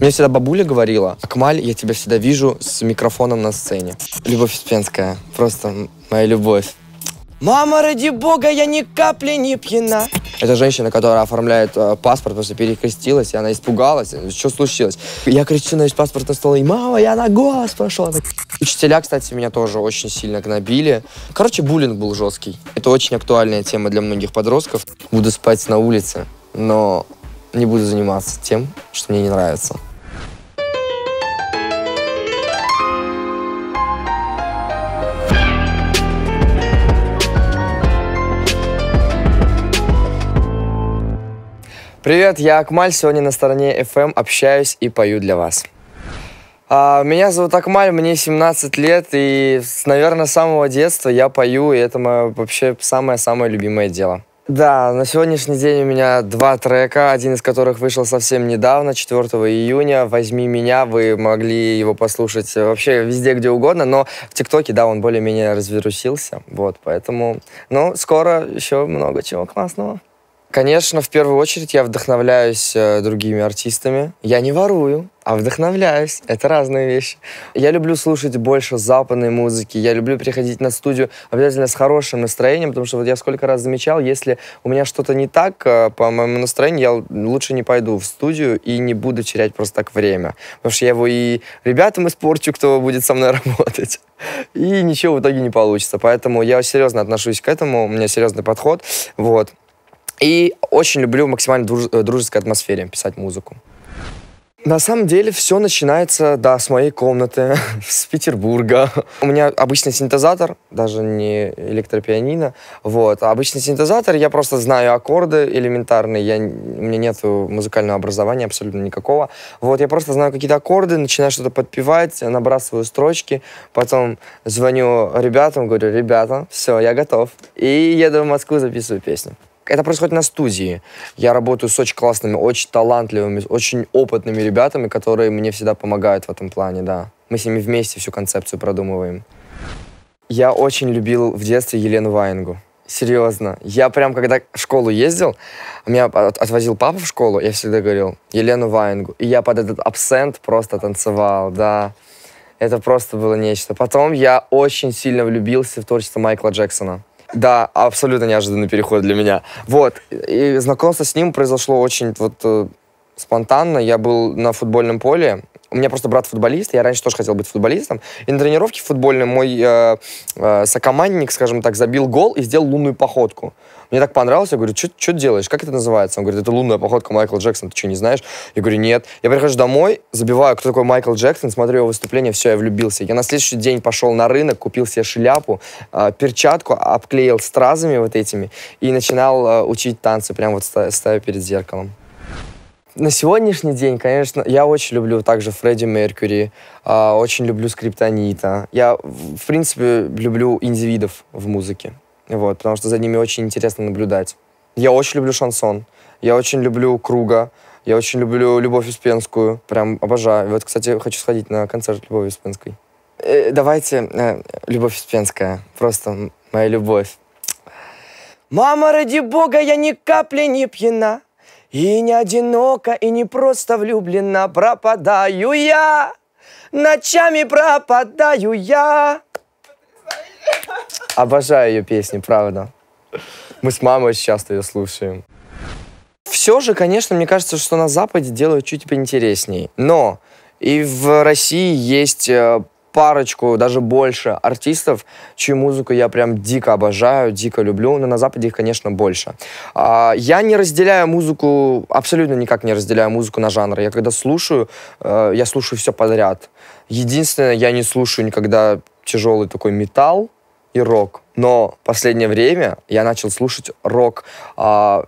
Мне всегда бабуля говорила, Акмаль, я тебя всегда вижу с микрофоном на сцене. Любовь Успенская, просто моя любовь. Мама, ради бога, я ни капли не пьяна. Это женщина, которая оформляет э, паспорт, просто перекрестилась, и она испугалась. Что случилось? Я кричу на весь паспорт на стол, и мама, я на голос прошел. Так... Учителя, кстати, меня тоже очень сильно гнобили. Короче, буллинг был жесткий. Это очень актуальная тема для многих подростков. Буду спать на улице, но не буду заниматься тем, что мне не нравится. Привет, я Акмаль, сегодня на стороне FM общаюсь и пою для вас. А, меня зовут Акмаль, мне 17 лет, и, наверное, с самого детства я пою, и это мое вообще самое-самое любимое дело. Да, на сегодняшний день у меня два трека, один из которых вышел совсем недавно, 4 июня. «Возьми меня», вы могли его послушать вообще везде, где угодно, но в ТикТоке, да, он более-менее развирусился, вот, поэтому, ну, скоро еще много чего классного. Конечно, в первую очередь я вдохновляюсь э, другими артистами. Я не ворую, а вдохновляюсь. Это разные вещи. Я люблю слушать больше западной музыки. Я люблю приходить на студию обязательно с хорошим настроением, потому что вот я сколько раз замечал, если у меня что-то не так э, по моему настроению, я лучше не пойду в студию и не буду терять просто так время. Потому что я его и ребятам испорчу, кто будет со мной работать. И ничего в итоге не получится. Поэтому я серьезно отношусь к этому. У меня серьезный подход. Вот. И очень люблю в максимально друж- э, дружеской атмосфере писать музыку. На самом деле все начинается, да, с моей комнаты, с Петербурга. У меня обычный синтезатор, даже не электропианино, вот. А обычный синтезатор, я просто знаю аккорды элементарные, я, у меня нет музыкального образования абсолютно никакого. Вот, я просто знаю какие-то аккорды, начинаю что-то подпевать, набрасываю строчки, потом звоню ребятам, говорю, ребята, все, я готов. И еду в Москву, записываю песню это происходит на студии. Я работаю с очень классными, очень талантливыми, очень опытными ребятами, которые мне всегда помогают в этом плане, да. Мы с ними вместе всю концепцию продумываем. Я очень любил в детстве Елену Ваенгу. Серьезно. Я прям, когда в школу ездил, меня отвозил папа в школу, я всегда говорил «Елену Ваенгу». И я под этот абсент просто танцевал, да. Это просто было нечто. Потом я очень сильно влюбился в творчество Майкла Джексона. Да, абсолютно неожиданный переход для меня. Вот, и знакомство с ним произошло очень вот э, спонтанно. Я был на футбольном поле, у меня просто брат футболист, я раньше тоже хотел быть футболистом. И на тренировке футбольной мой э, э, сокомандник, скажем так, забил гол и сделал лунную походку. Мне так понравилось, я говорю, что делаешь, как это называется? Он говорит, это лунная походка Майкла Джексона, ты что, не знаешь? Я говорю, нет. Я прихожу домой, забиваю, кто такой Майкл Джексон, смотрю его выступление, все, я влюбился. Я на следующий день пошел на рынок, купил себе шляпу, э, перчатку, обклеил стразами вот этими и начинал э, учить танцы, прям вот ставя перед зеркалом на сегодняшний день, конечно, я очень люблю также Фредди Меркьюри, э, очень люблю Скриптонита. Я, в принципе, люблю индивидов в музыке, вот, потому что за ними очень интересно наблюдать. Я очень люблю шансон, я очень люблю Круга, я очень люблю Любовь Успенскую, прям обожаю. Вот, кстати, хочу сходить на концерт Любови Успенской. Э, давайте, э, Любовь Успенская, просто моя любовь. Мама, ради бога, я ни капли не пьяна. И не одиноко, и не просто влюблена пропадаю я, ночами пропадаю я. Обожаю ее песни, правда. Мы с мамой очень часто ее слушаем. Все же, конечно, мне кажется, что на Западе делают чуть поинтересней. Но и в России есть э, парочку, даже больше артистов, чью музыку я прям дико обожаю, дико люблю, но на Западе их, конечно, больше. А, я не разделяю музыку, абсолютно никак не разделяю музыку на жанры. Я когда слушаю, э, я слушаю все подряд. Единственное, я не слушаю никогда тяжелый такой металл, и рок. Но последнее время я начал слушать рок а,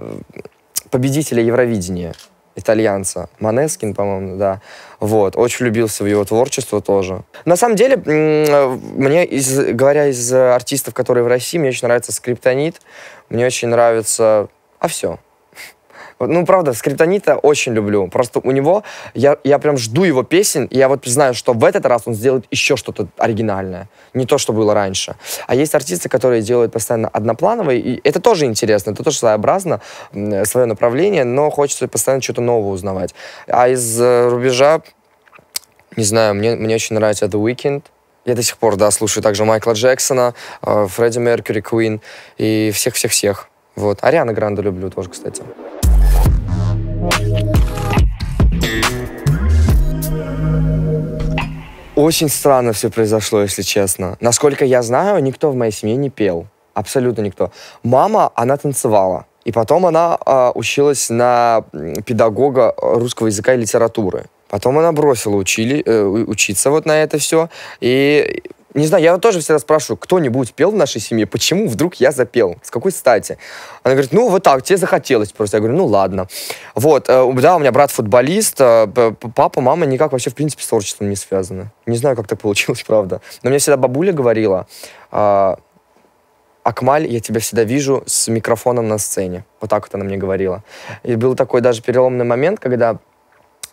победителя Евровидения итальянца, Манескин, по-моему, да. Вот, очень влюбился в его творчество тоже. На самом деле, э, мне, из, говоря из артистов, которые в России, мне очень нравится Скриптонит, мне очень нравится... А все. Ну, правда, Скриптонита очень люблю. Просто у него, я, я прям жду его песен, и я вот знаю, что в этот раз он сделает еще что-то оригинальное. Не то, что было раньше. А есть артисты, которые делают постоянно одноплановые, и это тоже интересно, это тоже своеобразно, э, свое направление, но хочется постоянно что-то новое узнавать. А из э, рубежа, не знаю, мне, мне очень нравится The Weeknd, я до сих пор, да, слушаю также Майкла Джексона, э, Фредди Меркьюри, Куин и всех-всех-всех. Вот. Ариана Гранде люблю тоже, кстати. Очень странно все произошло, если честно. Насколько я знаю, никто в моей семье не пел. Абсолютно никто. Мама, она танцевала. И потом она э, училась на педагога э, русского языка и литературы. Потом она бросила учили, э, учиться вот на это все. И не знаю, я вот тоже всегда спрашиваю, кто-нибудь пел в нашей семье, почему вдруг я запел? С какой стати? Она говорит, ну вот так, тебе захотелось просто. Я говорю, ну ладно. Вот, э, да, у меня брат футболист, э, папа, мама никак вообще в принципе с творчеством не связаны. Не знаю, как так получилось, правда. Но мне всегда бабуля говорила, а, Акмаль, я тебя всегда вижу с микрофоном на сцене. Вот так вот она мне говорила. И был такой даже переломный момент, когда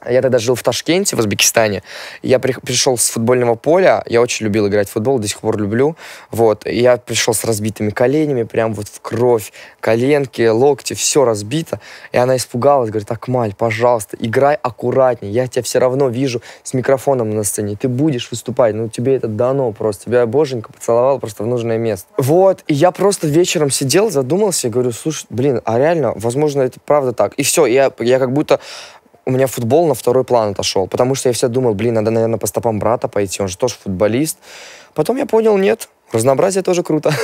я тогда жил в Ташкенте, в Узбекистане. Я при, пришел с футбольного поля. Я очень любил играть в футбол, до сих пор люблю. Вот. И я пришел с разбитыми коленями, прям вот в кровь. Коленки, локти, все разбито. И она испугалась, говорит, Акмаль, пожалуйста, играй аккуратнее. Я тебя все равно вижу с микрофоном на сцене. Ты будешь выступать. Ну, тебе это дано просто. Тебя боженька поцеловал просто в нужное место. Вот. И я просто вечером сидел, задумался и говорю, слушай, блин, а реально, возможно, это правда так. И все, я, я как будто у меня футбол на второй план отошел, потому что я все думал, блин, надо, наверное, по стопам брата пойти, он же тоже футболист. Потом я понял, нет, разнообразие тоже круто.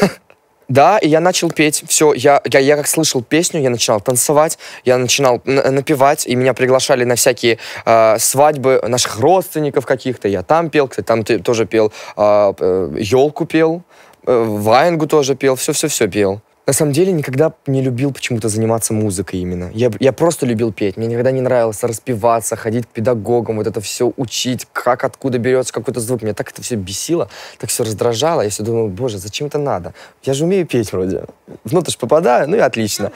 Да, и я начал петь. Все, я, я, я как слышал песню, я начинал танцевать, я начинал напевать, и меня приглашали на всякие э, свадьбы наших родственников каких-то. Я там пел, кстати, там ты тоже пел, а, э, э, елку пел, э, ваенгу тоже пел, все-все-все пел на самом деле никогда не любил почему-то заниматься музыкой именно. Я, я просто любил петь. Мне никогда не нравилось распеваться, ходить к педагогам, вот это все учить, как откуда берется какой-то звук. Меня так это все бесило, так все раздражало. Я все думал, боже, зачем это надо? Я же умею петь вроде. В ноту же попадаю, ну и отлично.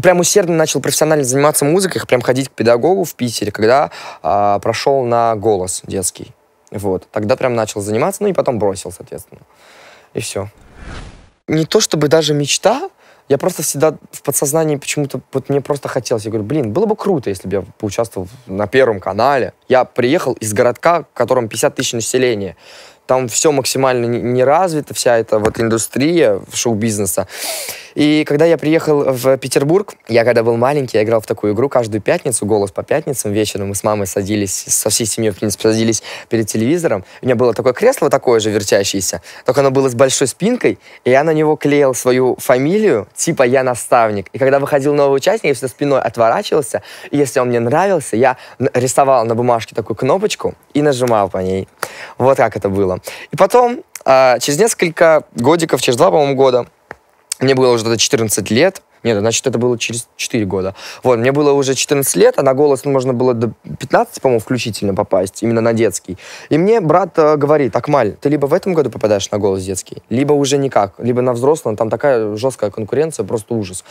Прям усердно начал профессионально заниматься музыкой, прям ходить к педагогу в Питере, когда а, прошел на голос детский. Вот. Тогда прям начал заниматься, ну и потом бросил, соответственно. И все не то чтобы даже мечта, я просто всегда в подсознании почему-то, вот мне просто хотелось, я говорю, блин, было бы круто, если бы я поучаствовал на Первом канале. Я приехал из городка, в котором 50 тысяч населения там все максимально не развито, вся эта вот индустрия шоу-бизнеса. И когда я приехал в Петербург, я когда был маленький, я играл в такую игру каждую пятницу, голос по пятницам, вечером мы с мамой садились, со всей семьей, в принципе, садились перед телевизором. У меня было такое кресло, такое же вертящееся, только оно было с большой спинкой, и я на него клеил свою фамилию, типа я наставник. И когда выходил новый участник, я всегда спиной отворачивался, и если он мне нравился, я рисовал на бумажке такую кнопочку и нажимал по ней. Вот как это было. И потом, а, через несколько годиков, через два, по-моему, года, мне было уже где-то 14 лет, нет, значит, это было через 4 года. Вот, мне было уже 14 лет, а на голос можно было до 15, по-моему, включительно попасть, именно на детский. И мне брат э, говорит, Акмаль, ты либо в этом году попадаешь на голос детский, либо уже никак, либо на взрослом, там такая жесткая конкуренция, просто ужас.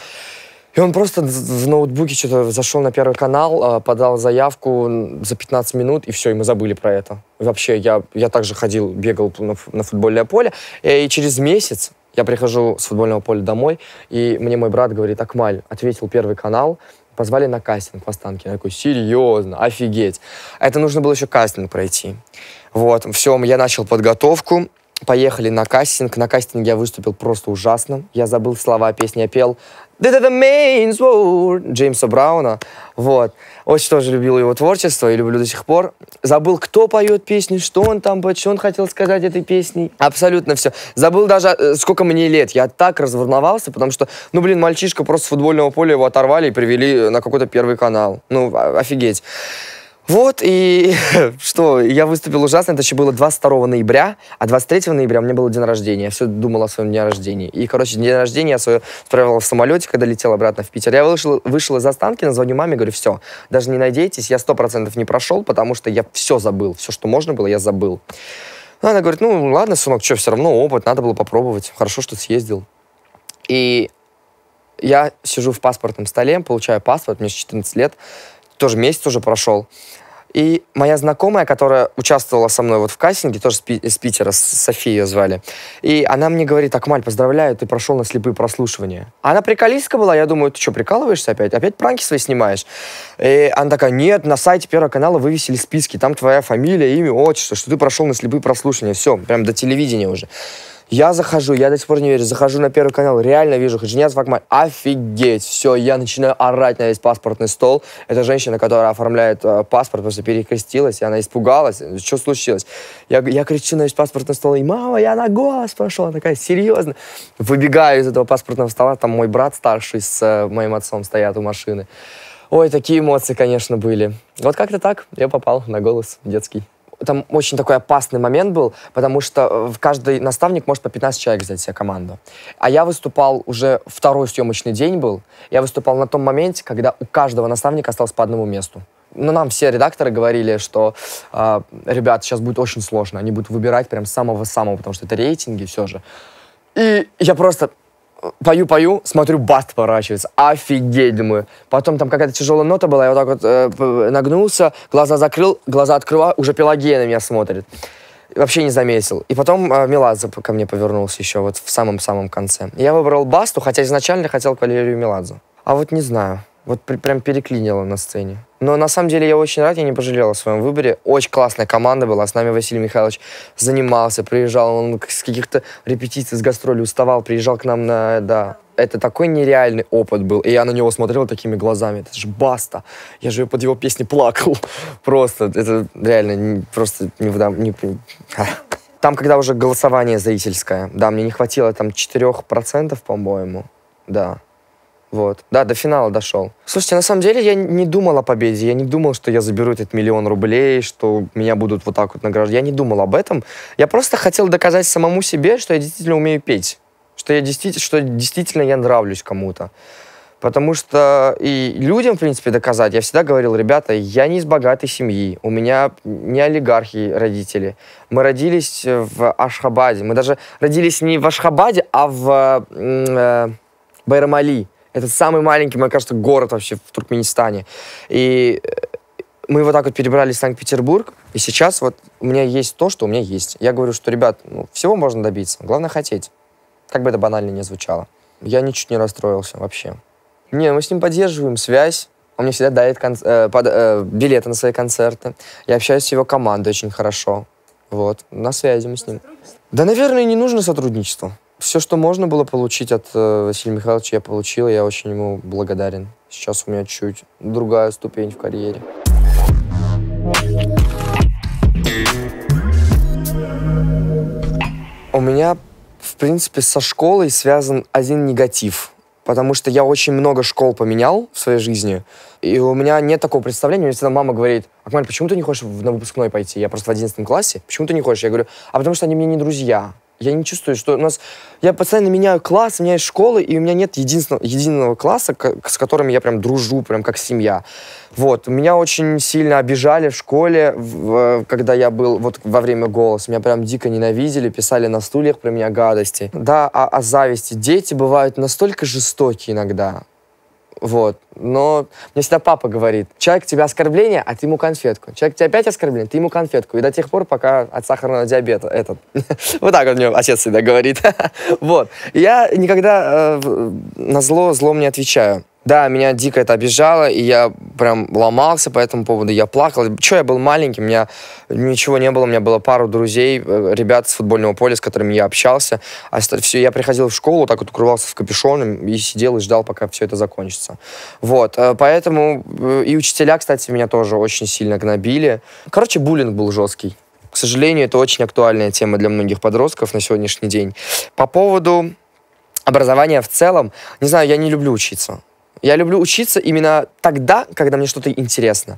И он просто в ноутбуке что-то зашел на Первый канал, а, подал заявку за 15 минут, и все, и мы забыли про это. Вообще, я, я также ходил, бегал на, футбольное поле, и через месяц я прихожу с футбольного поля домой, и мне мой брат говорит, Акмаль, ответил Первый канал, позвали на кастинг в Останкино. Я такой, серьезно, офигеть. Это нужно было еще кастинг пройти. Вот, все, я начал подготовку, поехали на кастинг. На кастинге я выступил просто ужасно. Я забыл слова песни, я пел The, the Main's World Джеймса Брауна. Вот. Очень тоже любил его творчество и люблю до сих пор. Забыл, кто поет песни, что он там поет, что он хотел сказать этой песней. Абсолютно все. Забыл даже, э, сколько мне лет. Я так разволновался, потому что, ну, блин, мальчишка просто с футбольного поля его оторвали и привели э, на какой-то первый канал. Ну, офигеть. Вот, и что, я выступил ужасно, это еще было 22 ноября, а 23 ноября у меня было день рождения, я все думал о своем дне рождения. И, короче, день рождения я свое справила в самолете, когда летел обратно в Питер. Я вышел, вышел из останки, звоню маме, говорю, все, даже не надейтесь, я 100% не прошел, потому что я все забыл, все, что можно было, я забыл. Ну, она говорит, ну, ладно, сынок, что, все равно опыт, надо было попробовать, хорошо, что съездил. И я сижу в паспортном столе, получаю паспорт, мне 14 лет, тоже месяц уже прошел. И моя знакомая, которая участвовала со мной вот в кастинге, тоже из Питера, София ее звали, и она мне говорит, Акмаль, поздравляю, ты прошел на слепые прослушивания. Она приколистка была, я думаю, ты что, прикалываешься опять? Опять пранки свои снимаешь? И она такая, нет, на сайте Первого канала вывесили списки, там твоя фамилия, имя, отчество, что ты прошел на слепые прослушивания. Все, прям до телевидения уже. Я захожу, я до сих пор не верю, захожу на первый канал, реально вижу Хаджиньяс Факмай, офигеть, все, я начинаю орать на весь паспортный стол. Это женщина, которая оформляет э, паспорт, просто перекрестилась, и она испугалась, что случилось? Я, я кричу на весь паспортный стол, и мама, я на голос прошел, она такая, серьезно? Выбегаю из этого паспортного стола, там мой брат старший с э, моим отцом стоят у машины. Ой, такие эмоции, конечно, были. Вот как-то так я попал на голос детский там очень такой опасный момент был, потому что э, каждый наставник может по 15 человек взять себе команду. А я выступал уже второй съемочный день был. Я выступал на том моменте, когда у каждого наставника осталось по одному месту. Но нам все редакторы говорили, что э, ребят, сейчас будет очень сложно, они будут выбирать прям самого-самого, потому что это рейтинги все же. И я просто пою-пою, смотрю, баст поворачивается. Офигеть, думаю. Потом там какая-то тяжелая нота была, я вот так вот э, нагнулся, глаза закрыл, глаза открываю, уже Пелагея на меня смотрит. Вообще не заметил. И потом э, Меладзе ко мне повернулся еще вот в самом-самом конце. Я выбрал басту, хотя изначально хотел к Валерию Меладзе. А вот не знаю. Вот при, прям переклинило на сцене. Но на самом деле я очень рад, я не пожалел о своем выборе. Очень классная команда была, с нами Василий Михайлович занимался, приезжал, он с каких-то репетиций, с гастролей уставал, приезжал к нам на... Да. Это такой нереальный опыт был. И я на него смотрел такими глазами. Это же баста. Я же под его песни плакал. Просто. Это реально просто не... не там, когда уже голосование зрительское, да, мне не хватило там 4%, по-моему, да. Вот. Да, до финала дошел. Слушайте, на самом деле я не думал о победе. Я не думал, что я заберу этот миллион рублей, что меня будут вот так вот награждать. Я не думал об этом. Я просто хотел доказать самому себе, что я действительно умею петь. Что, я действительно, что действительно я нравлюсь кому-то. Потому что и людям, в принципе, доказать, я всегда говорил, ребята, я не из богатой семьи, у меня не олигархи родители. Мы родились в Ашхабаде, мы даже родились не в Ашхабаде, а в э, Байрамали. Это самый маленький, мне кажется, город вообще в Туркменистане. И э, мы вот так вот перебрали в Санкт-Петербург, и сейчас вот у меня есть то, что у меня есть. Я говорю, что, ребят, ну, всего можно добиться, главное хотеть. Как бы это банально не звучало. Я ничуть не расстроился вообще. Не, мы с ним поддерживаем связь, он мне всегда дает кон- э, под, э, билеты на свои концерты. Я общаюсь с его командой очень хорошо. Вот, на связи мы с ним. Да, наверное, не нужно сотрудничество все, что можно было получить от э, Василия Михайловича, я получил, я очень ему благодарен. Сейчас у меня чуть другая ступень в карьере. У меня, в принципе, со школой связан один негатив. Потому что я очень много школ поменял в своей жизни, и у меня нет такого представления. У меня всегда мама говорит, Акмаль, почему ты не хочешь на выпускной пойти? Я просто в 11 классе. Почему ты не хочешь? Я говорю, а потому что они мне не друзья. Я не чувствую, что у нас... Я постоянно меняю класс, меняю школы, и у меня нет единственного, единого класса, с которым я прям дружу, прям как семья. Вот. Меня очень сильно обижали в школе, в, когда я был вот во время «Голос». Меня прям дико ненавидели, писали на стульях про меня гадости. Да, а о а зависти. Дети бывают настолько жестокие иногда. Вот. Но мне всегда папа говорит, человек тебе оскорбление, а ты ему конфетку. Человек тебе опять оскорбление, ты ему конфетку. И до тех пор, пока от сахарного диабета этот. вот так вот мне отец всегда говорит. вот. Я никогда э, на зло зло не отвечаю. Да, меня дико это обижало, и я прям ломался по этому поводу, я плакал. Че, я был маленький, у меня ничего не было, у меня было пару друзей, э, ребят с футбольного поля, с которыми я общался. А все, я приходил в школу, так вот укрывался в капюшон и сидел и ждал, пока все это закончится. Вот, э, поэтому э, и учителя, кстати, меня тоже очень сильно гнобили. Короче, буллинг был жесткий. К сожалению, это очень актуальная тема для многих подростков на сегодняшний день. По поводу образования в целом, не знаю, я не люблю учиться. Я люблю учиться именно тогда, когда мне что-то интересно.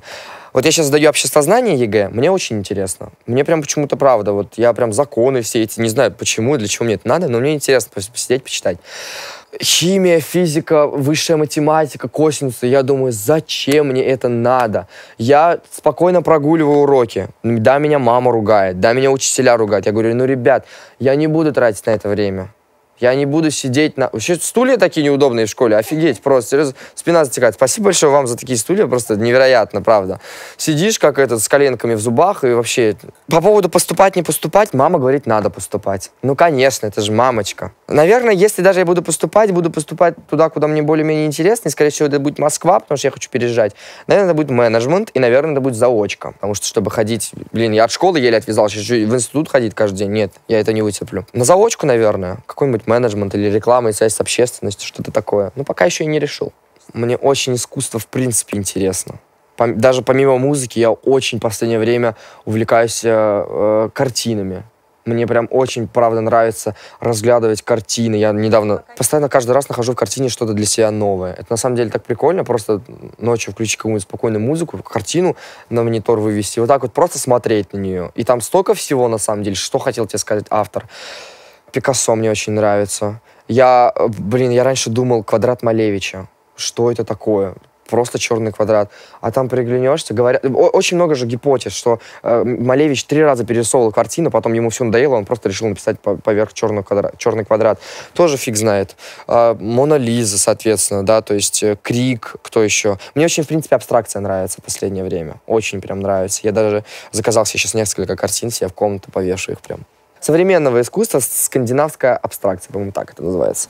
Вот я сейчас сдаю обществознание ЕГЭ, мне очень интересно. Мне прям почему-то правда, вот я прям законы все эти, не знаю почему, для чего мне это надо, но мне интересно посидеть, почитать. Химия, физика, высшая математика, косинусы. Я думаю, зачем мне это надо? Я спокойно прогуливаю уроки. Да, меня мама ругает, да, меня учителя ругают. Я говорю, ну, ребят, я не буду тратить на это время. Я не буду сидеть на... Вообще стулья такие неудобные в школе, офигеть просто, серьезно, спина затекает. Спасибо большое вам за такие стулья, просто невероятно, правда. Сидишь как этот с коленками в зубах и вообще... По поводу поступать, не поступать, мама говорит, надо поступать. Ну, конечно, это же мамочка. Наверное, если даже я буду поступать, буду поступать туда, куда мне более-менее интересно, и, скорее всего, это будет Москва, потому что я хочу переезжать. Наверное, это будет менеджмент, и, наверное, это будет заочка. Потому что, чтобы ходить... Блин, я от школы еле отвязался, в институт ходить каждый день. Нет, я это не вытерплю. На заочку, наверное, какой-нибудь менеджмент или реклама и связь с общественностью, что-то такое. Но пока еще и не решил. Мне очень искусство в принципе интересно. Даже помимо музыки я очень в последнее время увлекаюсь э, э, картинами. Мне прям очень, правда, нравится разглядывать картины. Я недавно постоянно каждый раз нахожу в картине что-то для себя новое. Это на самом деле так прикольно, просто ночью включить какую-нибудь спокойную музыку, картину на монитор вывести, вот так вот просто смотреть на нее. И там столько всего, на самом деле, что хотел тебе сказать автор. Пикассо мне очень нравится. Я, э, блин, я раньше думал квадрат Малевича. Что это такое? просто черный квадрат. А там приглянешься, говорят... Очень много же гипотез, что э, Малевич три раза перерисовывал картину, потом ему все надоело, он просто решил написать поверх черного квадрат, черный квадрат. Тоже фиг знает. Э, Мона Лиза, соответственно, да, то есть э, Крик, кто еще. Мне очень, в принципе, абстракция нравится в последнее время. Очень прям нравится. Я даже заказал себе сейчас несколько картин, себе в комнату повешу их прям современного искусства, скандинавская абстракция, по-моему, так это называется.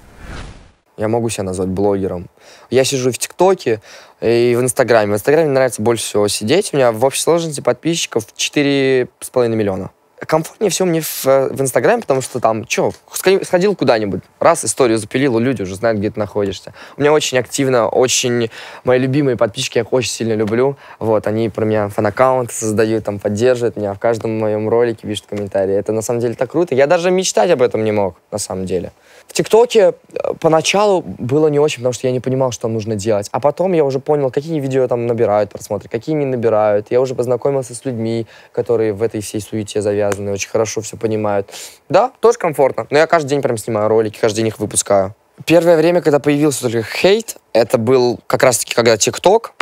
Я могу себя назвать блогером. Я сижу в ТикТоке и в Инстаграме. В Инстаграме нравится больше всего сидеть. У меня в общей сложности подписчиков 4,5 миллиона комфортнее всего мне в, э, в Инстаграме, потому что там, что, сходил куда-нибудь, раз историю запилил, люди уже знают, где ты находишься. У меня очень активно, очень мои любимые подписчики, я их очень сильно люблю. Вот, они про меня фан-аккаунт создают, там, поддерживают меня в каждом моем ролике, пишут комментарии. Это на самом деле так круто. Я даже мечтать об этом не мог, на самом деле. В ТикТоке э, поначалу было не очень, потому что я не понимал, что нужно делать. А потом я уже понял, какие видео там набирают просмотры, какие не набирают. Я уже познакомился с людьми, которые в этой всей суете завязаны, очень хорошо все понимают. Да, тоже комфортно. Но я каждый день прям снимаю ролики, каждый день их выпускаю. Первое время, когда появился только хейт, это был как раз-таки, когда ТикТок,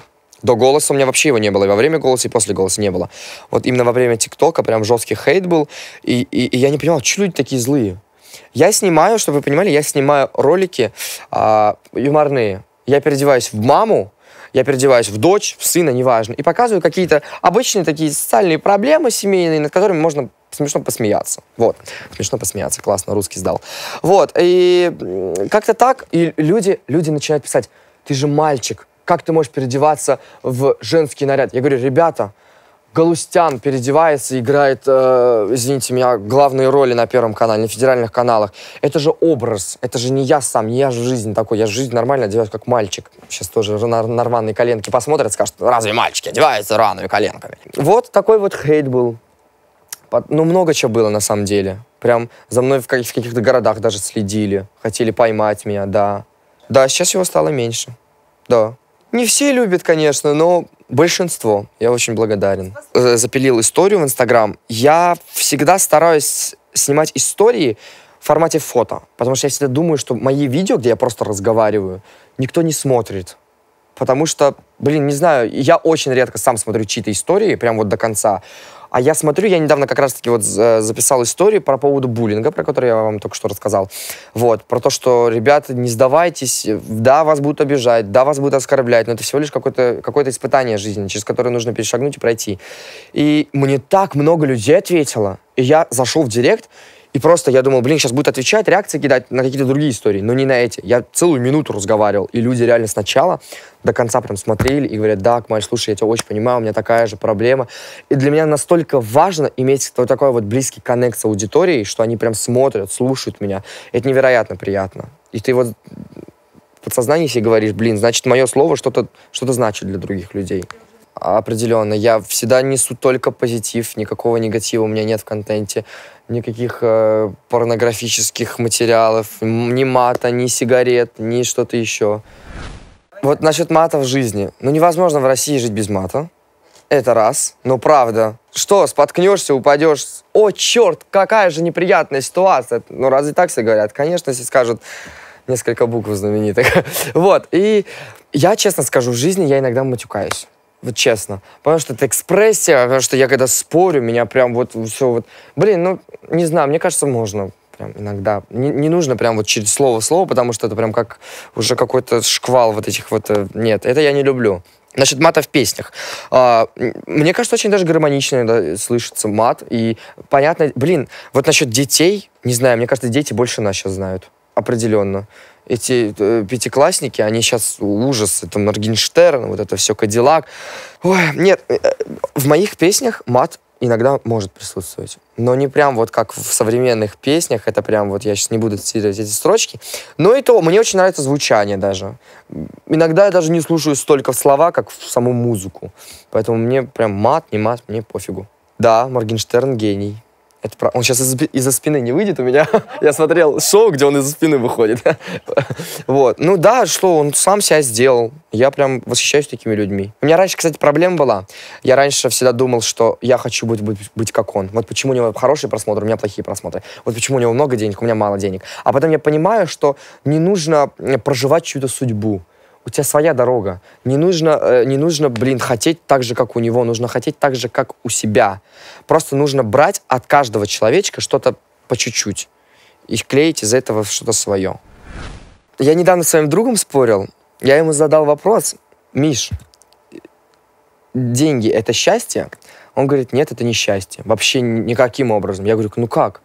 до голоса у меня вообще его не было. И во время голоса, и после голоса не было. Вот именно во время ТикТока прям жесткий хейт был. И, и, и я не понимал, что люди такие злые. Я снимаю, чтобы вы понимали, я снимаю ролики а, юморные. Я переодеваюсь в маму, я переодеваюсь в дочь, в сына, неважно, и показываю какие-то обычные такие социальные проблемы семейные, над которыми можно смешно посмеяться. Вот. Смешно посмеяться. Классно, русский сдал. Вот. И как-то так. И люди, люди начинают писать, ты же мальчик, как ты можешь переодеваться в женский наряд? Я говорю, ребята, Галустян переодевается, играет, э, извините меня, главные роли на Первом канале, на федеральных каналах. Это же образ, это же не я сам, не я же жизнь такой, я же жизнь нормально одеваюсь, как мальчик. Сейчас тоже нормальные коленки посмотрят, скажут, разве мальчики одеваются раными коленками? Вот такой вот хейт был. Ну, много чего было на самом деле. Прям за мной в каких-то городах даже следили, хотели поймать меня, да. Да, сейчас его стало меньше, да. Не все любят, конечно, но большинство. Я очень благодарен. Э, запилил историю в Инстаграм. Я всегда стараюсь снимать истории в формате фото, потому что я всегда думаю, что мои видео, где я просто разговариваю, никто не смотрит. Потому что, блин, не знаю, я очень редко сам смотрю чьи-то истории, прям вот до конца. А я смотрю, я недавно как раз-таки вот э, записал историю про поводу буллинга, про который я вам только что рассказал. Вот, про то, что, ребята, не сдавайтесь, э, да, вас будут обижать, да, вас будут оскорблять, но это всего лишь какое-то какое испытание жизни, через которое нужно перешагнуть и пройти. И мне так много людей ответило. И я зашел в директ, и просто я думал, блин, сейчас будет отвечать, реакции кидать на какие-то другие истории, но не на эти. Я целую минуту разговаривал, и люди реально сначала до конца прям смотрели и говорят, да, Акмаль, слушай, я тебя очень понимаю, у меня такая же проблема. И для меня настолько важно иметь вот такой вот близкий коннект с аудиторией, что они прям смотрят, слушают меня. Это невероятно приятно. И ты вот в подсознании себе говоришь, блин, значит, мое слово что-то что, -то, что -то значит для других людей определенно. Я всегда несу только позитив, никакого негатива у меня нет в контенте, никаких э, порнографических материалов, ни мата, ни сигарет, ни что-то еще. Вот насчет мата в жизни. Ну, невозможно в России жить без мата. Это раз. Но правда. Что, споткнешься, упадешь. О, черт, какая же неприятная ситуация. Ну, разве так все говорят? Конечно, если скажут несколько букв знаменитых. Вот. И я, честно скажу, в жизни я иногда матюкаюсь. Вот честно. Потому что это экспрессия, потому что я когда спорю, меня прям вот все вот... Блин, ну, не знаю, мне кажется, можно прям иногда. Не, не нужно прям вот через слово-слово, потому что это прям как уже какой-то шквал вот этих вот... Э, нет, это я не люблю. Значит, мата в песнях. А, мне кажется, очень даже гармонично да, слышится мат. И понятно, блин, вот насчет детей, не знаю, мне кажется, дети больше нас сейчас знают определенно. Эти э, пятиклассники, они сейчас ужас, это Моргенштерн, вот это все Кадиллак. Ой, нет, э, в моих песнях мат иногда может присутствовать. Но не прям вот как в современных песнях, это прям вот я сейчас не буду цитировать эти строчки. Но и то, мне очень нравится звучание даже. Иногда я даже не слушаю столько слова, как в саму музыку. Поэтому мне прям мат, не мат, мне пофигу. Да, Моргенштерн гений. Это про... Он сейчас из- за спины не выйдет у меня. Я смотрел шоу, где он из-за спины выходит. вот. Ну да, что, он сам себя сделал. Я прям восхищаюсь такими людьми. У меня раньше, кстати, проблема была. Я раньше всегда думал, что я хочу быть, быть, быть как он. Вот почему у него хорошие просмотры, у меня плохие просмотры. Вот почему у него много денег, у меня мало денег. А потом я понимаю, что не нужно проживать чью-то судьбу у тебя своя дорога. Не нужно, э, не нужно, блин, хотеть так же, как у него. Нужно хотеть так же, как у себя. Просто нужно брать от каждого человечка что-то по чуть-чуть и клеить из этого что-то свое. Я недавно с своим другом спорил. Я ему задал вопрос. Миш, деньги — это счастье? Он говорит, нет, это не счастье. Вообще никаким образом. Я говорю, ну как?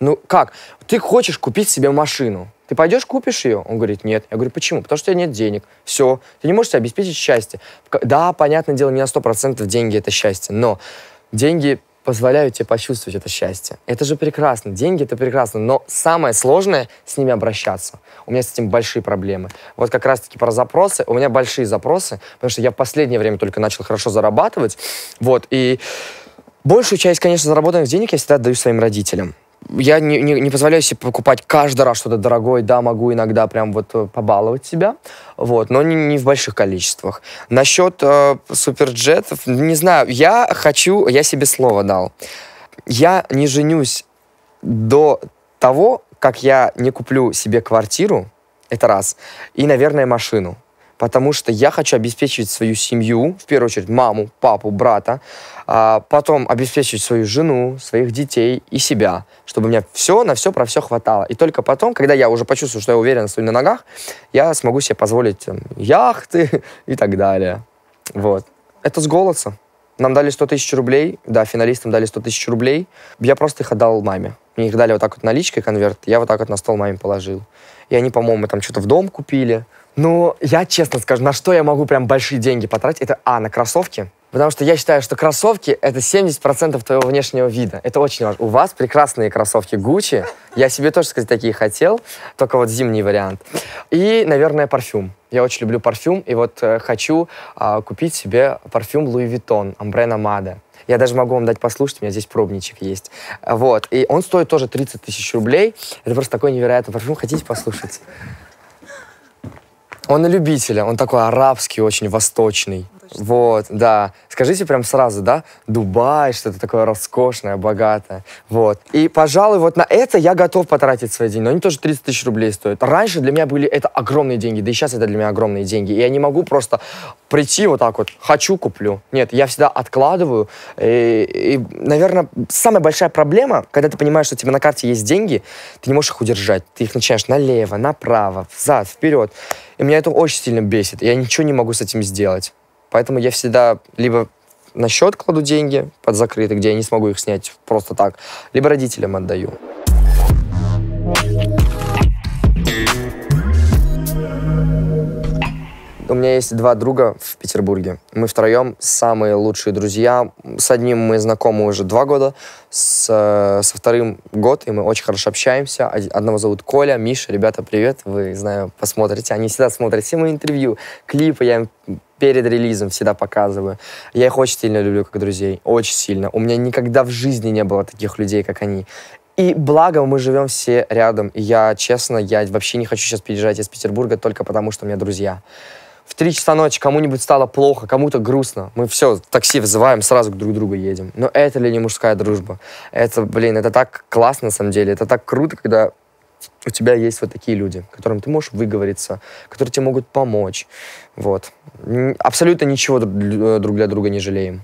Ну как? Ты хочешь купить себе машину. Ты пойдешь, купишь ее? Он говорит, нет. Я говорю, почему? Потому что у тебя нет денег. Все. Ты не можешь себе обеспечить счастье. Да, понятное дело, не на 100% деньги – это счастье, но деньги позволяют тебе почувствовать это счастье. Это же прекрасно. Деньги – это прекрасно. Но самое сложное – с ними обращаться. У меня с этим большие проблемы. Вот как раз-таки про запросы. У меня большие запросы, потому что я в последнее время только начал хорошо зарабатывать. Вот. И большую часть, конечно, заработанных денег я всегда даю своим родителям я не, не, не позволяю себе покупать каждый раз что-то дорогое. Да, могу иногда прям вот э, побаловать себя, вот, но не, не в больших количествах. Насчет э, суперджетов, не знаю, я хочу, я себе слово дал. Я не женюсь до того, как я не куплю себе квартиру, это раз, и, наверное, машину потому что я хочу обеспечивать свою семью, в первую очередь маму, папу, брата, а потом обеспечивать свою жену, своих детей и себя, чтобы у меня все на все про все хватало. И только потом, когда я уже почувствую, что я уверен, стою на ногах, я смогу себе позволить яхты и так далее. Вот. Это с голоса. Нам дали 100 тысяч рублей, да, финалистам дали 100 тысяч рублей. Я просто их отдал маме. Мне их дали вот так вот наличкой конверт, я вот так вот на стол маме положил. И они, по-моему, там что-то в дом купили, ну, я честно скажу, на что я могу прям большие деньги потратить, это, а, на кроссовки, Потому что я считаю, что кроссовки — это 70% твоего внешнего вида. Это очень важно. У вас прекрасные кроссовки Gucci. Я себе тоже, сказать, такие хотел, только вот зимний вариант. И, наверное, парфюм. Я очень люблю парфюм, и вот э, хочу э, купить себе парфюм Louis Vuitton, Ambre Намада. Я даже могу вам дать послушать, у меня здесь пробничек есть. Вот, и он стоит тоже 30 тысяч рублей. Это просто такой невероятный парфюм. Хотите послушать? Он на любителя, он такой арабский, очень восточный собственно. Вот, да. Скажите прям сразу, да, Дубай, что-то такое роскошное, богатое. Вот. И, пожалуй, вот на это я готов потратить свои деньги. Но они тоже 30 тысяч рублей стоят. Раньше для меня были это огромные деньги, да и сейчас это для меня огромные деньги. И я не могу просто прийти вот так вот, хочу, куплю. Нет, я всегда откладываю. И, и наверное, самая большая проблема, когда ты понимаешь, что у тебя на карте есть деньги, ты не можешь их удержать. Ты их начинаешь налево, направо, взад, вперед. И меня это очень сильно бесит. Я ничего не могу с этим сделать. Поэтому я всегда либо на счет кладу деньги под закрытый, где я не смогу их снять просто так, либо родителям отдаю. У меня есть два друга в Петербурге. Мы втроем самые лучшие друзья. С одним мы знакомы уже два года, с, э, со вторым год, и мы очень хорошо общаемся. Одного зовут Коля, Миша. Ребята, привет. Вы, знаю, посмотрите. Они всегда смотрят все мои интервью, клипы. Я им перед релизом всегда показываю. Я их очень сильно люблю как друзей. Очень сильно. У меня никогда в жизни не было таких людей, как они. И благо мы живем все рядом. И я, честно, я вообще не хочу сейчас переезжать из Петербурга только потому, что у меня друзья в 3 часа ночи кому-нибудь стало плохо, кому-то грустно, мы все, такси вызываем, сразу друг к другу едем. Но это ли не мужская дружба? Это, блин, это так классно на самом деле, это так круто, когда у тебя есть вот такие люди, которым ты можешь выговориться, которые тебе могут помочь. Вот. Абсолютно ничего э, друг для друга не жалеем.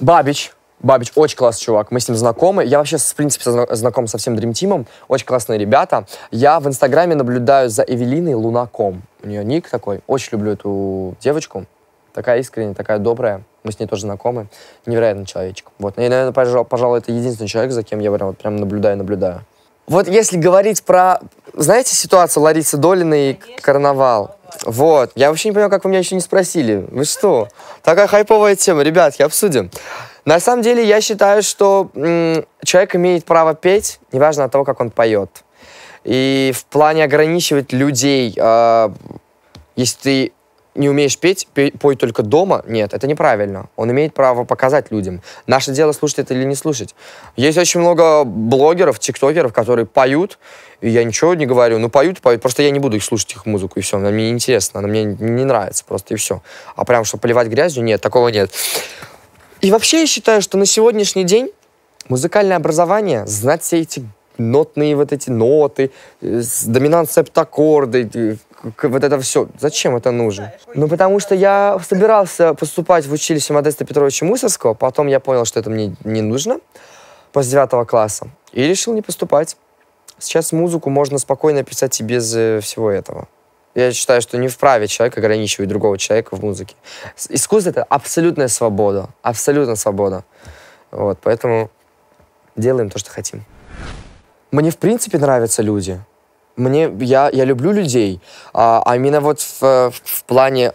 Бабич, Бабич очень классный чувак, мы с ним знакомы. Я вообще, в принципе, знаком со всем Dream Team. Очень классные ребята. Я в Инстаграме наблюдаю за Эвелиной Лунаком. У нее ник такой. Очень люблю эту девочку. Такая искренняя, такая добрая. Мы с ней тоже знакомы. Невероятный человечек. Вот. И, наверное, пожалуй, это единственный человек, за кем я прям, вот, прям наблюдаю, наблюдаю. Вот если говорить про, знаете, ситуацию Ларисы Долиной и карнавал? Вот. Я вообще не понимаю, как вы меня еще не спросили. Вы что? Такая хайповая тема. Ребятки, обсудим. На самом деле я считаю, что человек имеет право петь, неважно от того, как он поет. И в плане ограничивать людей, э, если ты не умеешь петь, пей, пой только дома, нет, это неправильно. Он имеет право показать людям. Наше дело слушать это или не слушать. Есть очень много блогеров, тиктокеров, которые поют, и я ничего не говорю, ну поют, поют, просто я не буду их слушать, их музыку, и все, она мне неинтересна, она мне не нравится, просто и все. А прям, что поливать грязью, нет, такого нет. И вообще я считаю, что на сегодняшний день музыкальное образование, знать все эти нотные вот эти ноты, э, доминант септаккорды, э, вот это все. Зачем это нужно? Ну, потому что я собирался поступать в училище Модеста Петровича Мусорского, потом я понял, что это мне не нужно после девятого класса, и решил не поступать. Сейчас музыку можно спокойно писать и без э, всего этого. Я считаю, что не вправе человек ограничивать другого человека в музыке. Искусство — это абсолютная свобода. Абсолютная свобода. Вот, поэтому делаем то, что хотим. Мне, в принципе, нравятся люди. Мне, я, я люблю людей. А, а именно вот в, в плане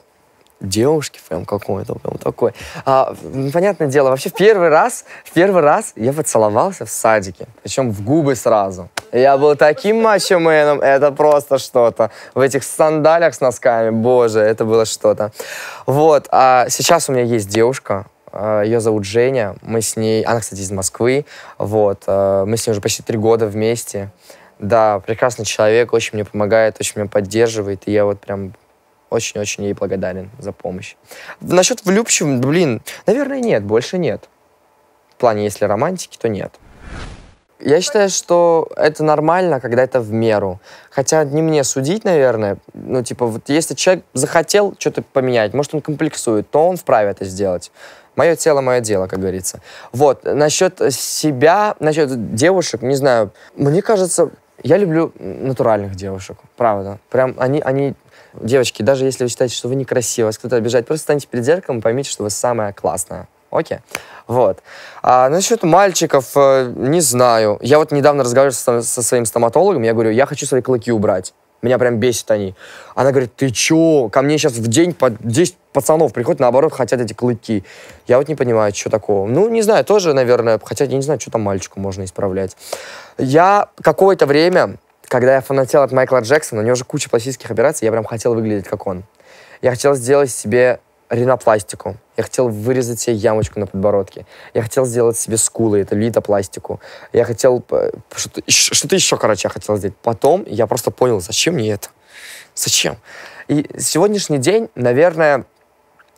девушки прям какой-то, прям такой. А, понятное дело, вообще в первый раз, в первый раз я поцеловался в садике, причем в губы сразу. Я был таким мачоменом, это просто что-то. В этих сандалях с носками, боже, это было что-то. Вот, а сейчас у меня есть девушка, а, ее зовут Женя, мы с ней, она, кстати, из Москвы, вот, а, мы с ней уже почти три года вместе. Да, прекрасный человек, очень мне помогает, очень меня поддерживает, и я вот прям очень-очень ей благодарен за помощь. Насчет влюбчивым, блин, наверное, нет, больше нет. В плане, если романтики, то нет. Я считаю, что это нормально, когда это в меру. Хотя не мне судить, наверное. Ну, типа, вот если человек захотел что-то поменять, может, он комплексует, то он вправе это сделать. Мое тело, мое дело, как говорится. Вот, насчет себя, насчет девушек, не знаю. Мне кажется, я люблю натуральных девушек, правда. Прям они, они Девочки, даже если вы считаете, что вы некрасивая, кто-то обижает, просто станьте перед зеркалом и поймите, что вы самая классная. Окей. Вот. А насчет мальчиков, э, не знаю. Я вот недавно разговаривал со, со своим стоматологом, я говорю, я хочу свои клыки убрать. Меня прям бесит они. Она говорит, ты че? Ко мне сейчас в день по 10 пацанов приходят, наоборот, хотят эти клыки. Я вот не понимаю, что такого. Ну, не знаю, тоже, наверное, хотя я не знаю, что там мальчику можно исправлять. Я какое-то время когда я фанател от Майкла Джексона, у него же куча пластических операций, я прям хотел выглядеть как он. Я хотел сделать себе ринопластику. Я хотел вырезать себе ямочку на подбородке. Я хотел сделать себе скулы, это литопластику. Я хотел... Э, что-то еще, что еще, короче, я хотел сделать. Потом я просто понял, зачем мне это? Зачем? И сегодняшний день, наверное,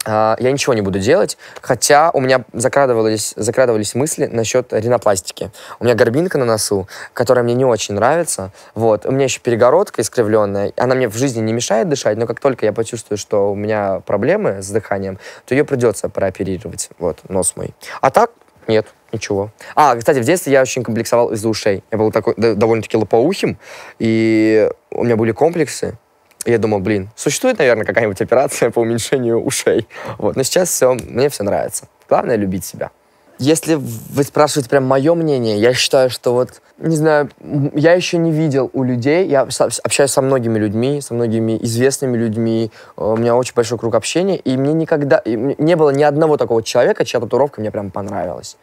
а, я ничего не буду делать, хотя у меня закрадывались, закрадывались мысли насчет ринопластики. У меня горбинка на носу, которая мне не очень нравится. Вот. У меня еще перегородка искривленная. Она мне в жизни не мешает дышать, но как только я почувствую, что у меня проблемы с дыханием, то ее придется прооперировать. Вот, нос мой. А так, нет, ничего. А, кстати, в детстве я очень комплексовал из-за ушей. Я был такой довольно-таки лопоухим, и у меня были комплексы я думал, блин, существует, наверное, какая-нибудь операция по уменьшению ушей. Вот. Но сейчас все, мне все нравится. Главное — любить себя. Если вы спрашиваете прям мое мнение, я считаю, что вот, не знаю, я еще не видел у людей, я общаюсь со многими людьми, со многими известными людьми, э, у меня очень большой круг общения, и мне никогда, и не было ни одного такого человека, чья татуировка мне прям понравилась.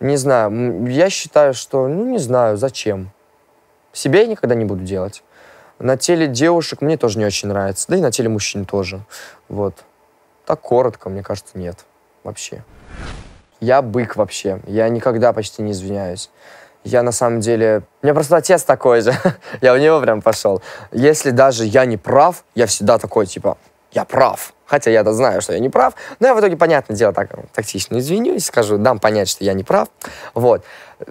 Не знаю, я считаю, что, ну, не знаю, зачем. Себе я никогда не буду делать. На теле девушек мне тоже не очень нравится, да и на теле мужчин тоже. Вот. Так коротко, мне кажется, нет вообще. Я бык вообще. Я никогда почти не извиняюсь. Я на самом деле... У меня просто отец такой же. я у него прям пошел. Если даже я не прав, я всегда такой, типа, я прав. Хотя я-то знаю, что я не прав. Но я в итоге, понятное дело, так тактично извинюсь, скажу, дам понять, что я не прав. Вот.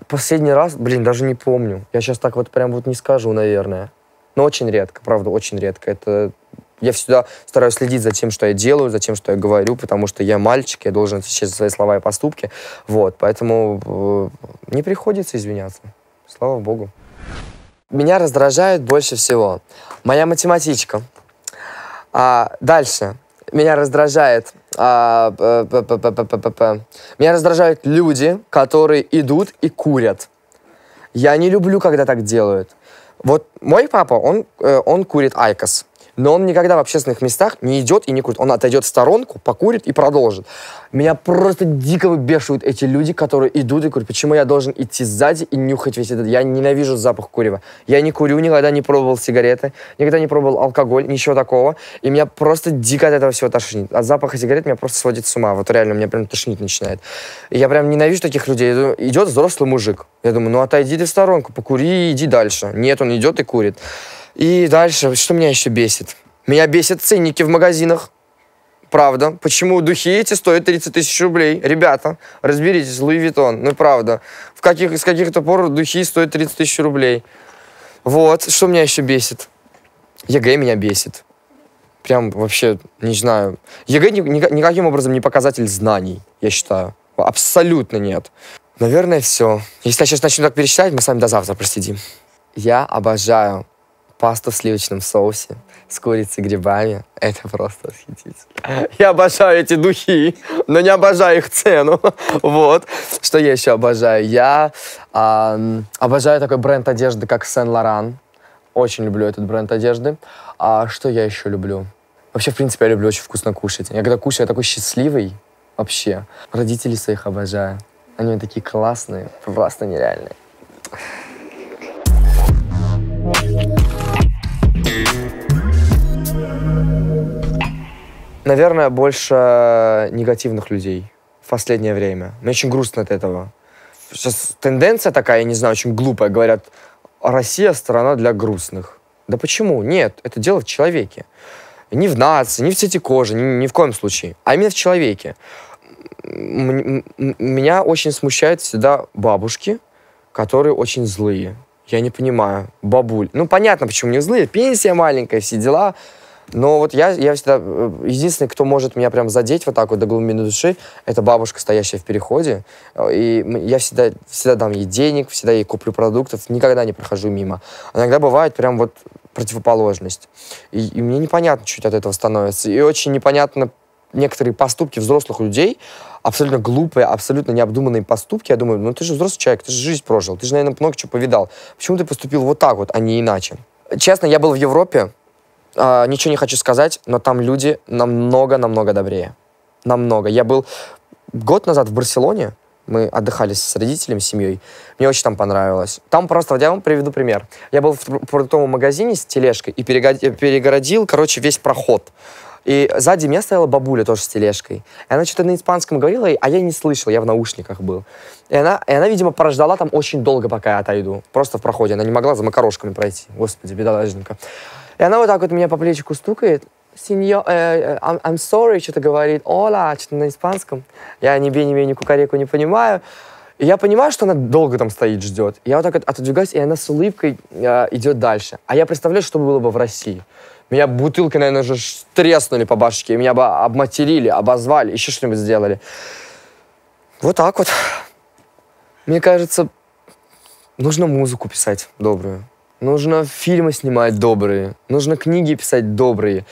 Последний раз, блин, даже не помню. Я сейчас так вот прям вот не скажу, наверное но очень редко, правда, очень редко. Это я всегда стараюсь следить за тем, что я делаю, за тем, что я говорю, потому что я мальчик, я должен отвечать за свои слова и поступки. Вот, поэтому э, не приходится извиняться. Слава богу. Меня раздражает больше всего моя математичка. А, дальше. Меня раздражает... А, п, п, п, п, п, п. Меня раздражают люди, которые идут и курят. Я не люблю, когда так делают. Вот мой папа, он, э, он курит Айкос но он никогда в общественных местах не идет и не курит. Он отойдет в сторонку, покурит и продолжит. Меня просто дико выбешивают эти люди, которые идут и курят. почему я должен идти сзади и нюхать весь этот... Я ненавижу запах курева. Я не курю, никогда не пробовал сигареты, никогда не пробовал алкоголь, ничего такого. И меня просто дико от этого всего тошнит. От запаха сигарет меня просто сводит с ума. Вот реально, меня прям тошнить начинает. И я прям ненавижу таких людей. идет взрослый мужик. Я думаю, ну отойди ты в сторонку, покури и иди дальше. Нет, он идет и курит. И дальше, что меня еще бесит? Меня бесят ценники в магазинах. Правда. Почему духи эти стоят 30 тысяч рублей? Ребята, разберитесь, Луи Виттон. Ну, правда. В каких, с каких-то пор духи стоят 30 тысяч рублей. Вот. Что меня еще бесит? ЕГЭ меня бесит. Прям вообще, не знаю. ЕГЭ ни, ни, никаким образом не показатель знаний, я считаю. Абсолютно нет. Наверное, все. Если я сейчас начну так пересчитать, мы с вами до завтра просидим. Я обожаю пасту в сливочном соусе с курицей грибами. Это просто восхитительно. Я обожаю эти духи, но не обожаю их цену. Вот. Что я еще обожаю? Я э, обожаю такой бренд одежды, как Сен-Лоран. Очень люблю этот бренд одежды. А что я еще люблю? Вообще, в принципе, я люблю очень вкусно кушать. Я когда кушаю, я такой счастливый вообще. Родителей своих обожаю. Они такие классные, просто нереальные. Наверное, больше э, негативных людей в последнее время. Мне очень грустно от этого. Сейчас тенденция такая, я не знаю, очень глупая. Говорят, Россия страна для грустных. Да почему? Нет, это дело в человеке. Не в нации, не в цвете кожи, ни, ни в коем случае, а именно в человеке. М меня очень смущают всегда бабушки, которые очень злые. Я не понимаю. Бабуль. Ну, понятно, почему не злые. Пенсия маленькая, все дела. Но вот я, я всегда... Э, единственный, кто может меня прям задеть вот так вот до глубины души, это бабушка, стоящая в переходе. Э, и я всегда, всегда дам ей денег, всегда ей куплю продуктов, никогда не прохожу мимо. Иногда бывает прям вот противоположность. И, и мне непонятно чуть от этого становится. И очень непонятно некоторые поступки взрослых людей, абсолютно глупые, абсолютно необдуманные поступки. Я думаю, ну ты же взрослый человек, ты же жизнь прожил, ты же, наверное, много чего повидал. Почему ты поступил вот так вот, а не иначе? Честно, я был в Европе, а, ничего не хочу сказать, но там люди намного-намного добрее. Намного. Я был год назад в Барселоне, мы отдыхали с родителями, с семьей. Мне очень там понравилось. Там просто, я вам приведу пример. Я был в продуктовом магазине с тележкой и перегородил, короче, весь проход. И сзади меня стояла бабуля тоже с тележкой. И она что-то на испанском говорила, а я не слышал, я в наушниках был. И она, и она, видимо, прождала там очень долго, пока я отойду. Просто в проходе. Она не могла за макарошками пройти. Господи, беда дожденька. И она вот так вот меня по плечику стукает. Синьо, э, э, I'm, I'm sorry, что-то говорит. Ола, что-то на испанском. Я ни бе, ни бе, ни кукареку не понимаю. И я понимаю, что она долго там стоит, ждет. Я вот так вот отодвигаюсь, и она с улыбкой э, идет дальше. А я представляю, что было бы в России. Меня бутылкой, наверное, же треснули по башке. Меня бы обматерили, обозвали, еще что-нибудь сделали. Вот так вот. Мне кажется, нужно музыку писать добрую нужно фильмы снимать добрые, нужно книги писать добрые.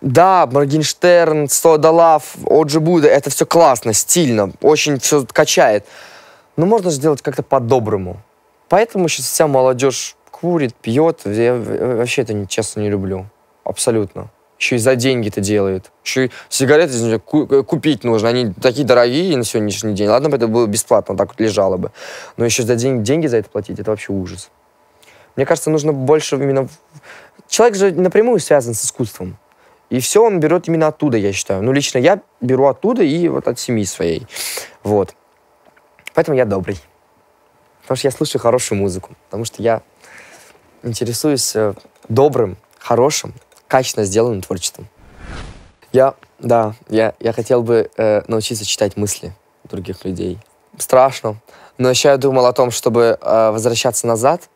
Да, Моргенштерн, Сода Лав, Оджи Буда, это все классно, стильно, очень все качает. Но можно сделать как-то по-доброму. Поэтому сейчас вся молодежь курит, пьет. Я вообще это, честно, не люблю. Абсолютно. Еще и за деньги это делает. Еще и сигареты извините, э, купить нужно. Они такие дорогие на сегодняшний день. Ладно бы это было бесплатно, так вот лежало бы. Но еще за деньги, деньги за это платить, это вообще ужас. Мне кажется, нужно больше именно... Человек же напрямую связан с искусством. И все он берет именно оттуда, я считаю. Ну, лично я беру оттуда и вот от семьи своей. Вот. Поэтому я добрый. Потому что я слушаю хорошую музыку. Потому что я интересуюсь э, добрым, хорошим, качественно сделанным творчеством. Я, да, я, я хотел бы э, научиться читать мысли других людей. Страшно. Но еще я думал о том, чтобы э, возвращаться назад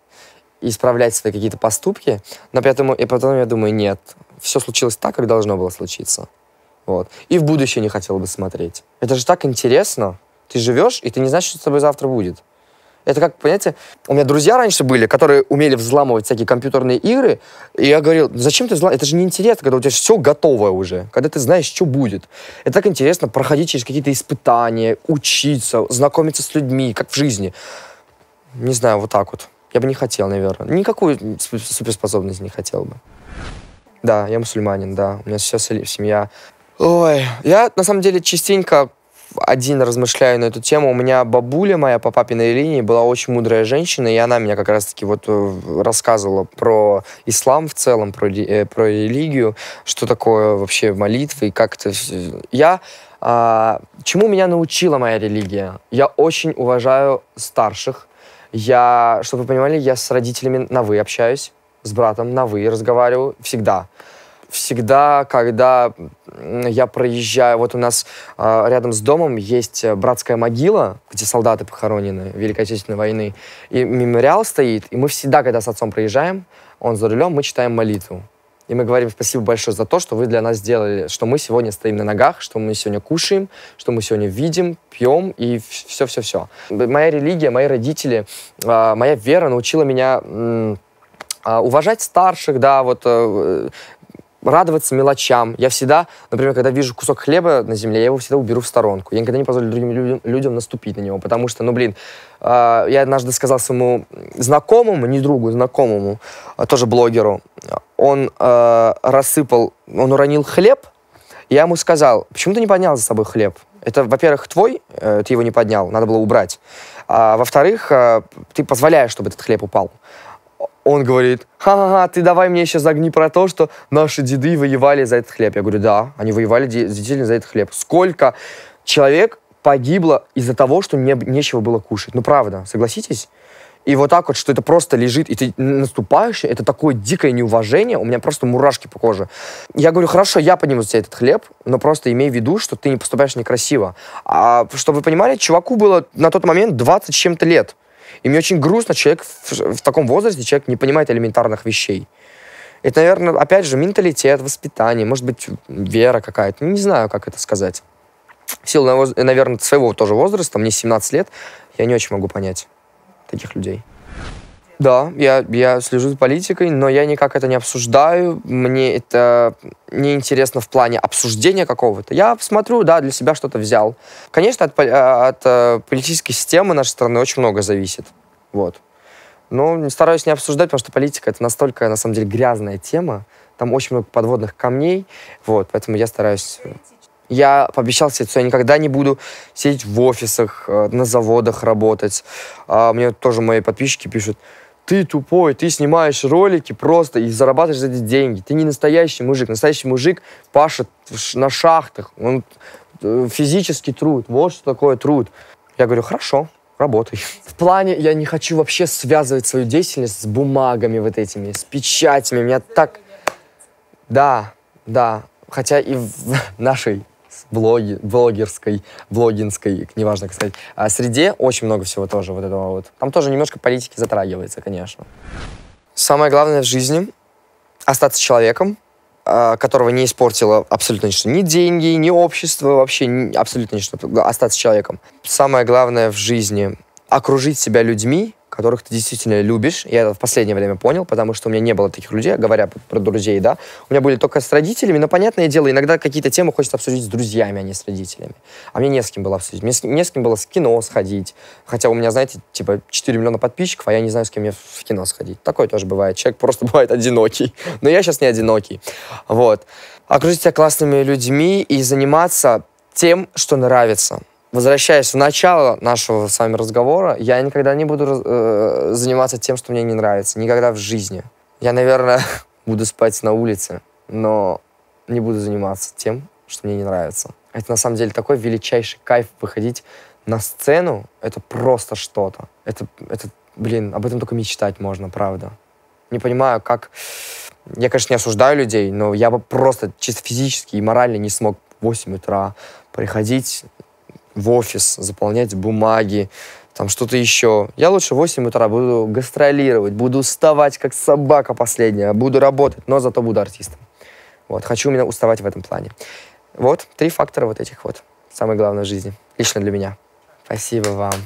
исправлять свои какие-то поступки, но поэтому, и потом я думаю, нет, все случилось так, как должно было случиться. Вот. И в будущее не хотел бы смотреть. Это же так интересно. Ты живешь, и ты не знаешь, что с тобой завтра будет. Это как, понимаете, у меня друзья раньше были, которые умели взламывать всякие компьютерные игры, и я говорил, зачем ты взламывать, Это же неинтересно, когда у тебя все готовое уже, когда ты знаешь, что будет. Это так интересно проходить через какие-то испытания, учиться, знакомиться с людьми, как в жизни. Не знаю, вот так вот я бы не хотел, наверное. Никакую суперспособность не хотел бы. Да, я мусульманин, да. У меня сейчас семья. Ой, я на самом деле частенько один размышляю на эту тему. У меня бабуля моя по папиной линии была очень мудрая женщина, и она меня как раз-таки вот э, рассказывала про ислам в целом, про, э, про религию, что такое вообще молитва и как это... Я... А, чему меня научила моя религия? Я очень уважаю старших, я, чтобы вы понимали, я с родителями на «вы» общаюсь, с братом на «вы» разговариваю всегда. Всегда, когда я проезжаю, вот у нас э, рядом с домом есть э, братская могила, где солдаты похоронены Великой Отечественной войны, и мемориал стоит, и мы всегда, когда с отцом проезжаем, он за рулем, мы читаем молитву. И мы говорим спасибо большое за то, что вы для нас сделали, что мы сегодня стоим на ногах, что мы сегодня кушаем, что мы сегодня видим, пьем и все-все-все. Моя религия, мои родители, а, моя вера научила меня а, уважать старших, да, вот э, радоваться мелочам. Я всегда, например, когда вижу кусок хлеба на земле, я его всегда уберу в сторонку. Я никогда не позволю другим людям, людям наступить на него, потому что, ну, блин, э, я однажды сказал своему знакомому, не другу, знакомому, э, тоже блогеру, он э, рассыпал, он уронил хлеб, я ему сказал, почему ты не поднял за собой хлеб? Это, во-первых, твой, э, ты его не поднял, надо было убрать. А, во-вторых, э, ты позволяешь, чтобы этот хлеб упал он говорит, ха-ха-ха, ты давай мне сейчас загни про то, что наши деды воевали за этот хлеб. Я говорю, да, они воевали действительно за этот хлеб. Сколько человек погибло из-за того, что не, нечего было кушать. Ну, правда, согласитесь? И вот так вот, что это просто лежит, и ты наступаешь, это такое дикое неуважение, у меня просто мурашки по коже. Я говорю, хорошо, я подниму за тебя этот хлеб, но просто имей в виду, что ты не поступаешь некрасиво. А чтобы вы понимали, чуваку было на тот момент 20 с чем-то лет. И мне очень грустно, человек в, в таком возрасте, человек не понимает элементарных вещей. Это, наверное, опять же, менталитет, воспитание, может быть, вера какая-то. Ну, не знаю, как это сказать. В силу, наверное, своего тоже возраста, мне 17 лет, я не очень могу понять таких людей. Да, я, я слежу за политикой, но я никак это не обсуждаю. Мне это не интересно в плане обсуждения какого-то. Я смотрю, да, для себя что-то взял. Конечно, от, от э, политической системы нашей страны очень много зависит. Вот. Но стараюсь не обсуждать, потому что политика — это настолько, на самом деле, грязная тема. Там очень много подводных камней. Вот, поэтому я стараюсь... Э, я пообещал себе, что я никогда не буду сидеть в офисах, э, на заводах работать. А мне тоже мои подписчики пишут, ты тупой, ты снимаешь ролики просто и зарабатываешь за эти деньги. Ты не настоящий мужик. Настоящий мужик пашет на шахтах. Он э, физический труд. Вот что такое труд. Я говорю, хорошо, работай. В плане, я не хочу вообще связывать свою деятельность с бумагами вот этими, с печатями. Меня так... Да, да. Хотя и в нашей блоги, блогерской, блогинской, неважно, как сказать, а, среде очень много всего тоже вот этого вот. Там тоже немножко политики затрагивается, конечно. Самое главное в жизни — остаться человеком, а, которого не испортило абсолютно ничто. Ни деньги, ни общество, вообще абсолютно ничто. Остаться человеком. Самое главное в жизни окружить себя людьми, которых ты действительно любишь. Я это в последнее время понял, потому что у меня не было таких людей, а говоря про друзей, да. У меня были только с родителями, но, понятное дело, иногда какие-то темы хочется обсудить с друзьями, а не с родителями. А мне не с кем было обсудить. Мне с, не с кем было с кино сходить. Хотя у меня, знаете, типа 4 миллиона подписчиков, а я не знаю, с кем мне в кино сходить. Такое тоже бывает. Человек просто бывает одинокий. Но я сейчас не одинокий. Вот. Окружить себя классными людьми и заниматься тем, что нравится возвращаясь в начало нашего с вами разговора, я никогда не буду э, заниматься тем, что мне не нравится. Никогда в жизни. Я, наверное, буду спать на улице, но не буду заниматься тем, что мне не нравится. Это на самом деле такой величайший кайф выходить на сцену. Это просто что-то. Это, это, блин, об этом только мечтать можно, правда. Не понимаю, как... Я, конечно, не осуждаю людей, но я бы просто чисто физически и морально не смог в 8 утра приходить в офис, заполнять бумаги, там что-то еще. Я лучше в 8 утра буду гастролировать, буду уставать, как собака последняя, буду работать, но зато буду артистом. Вот, хочу именно уставать в этом плане. Вот, три фактора вот этих вот. Самое главное в жизни, лично для меня. Спасибо вам.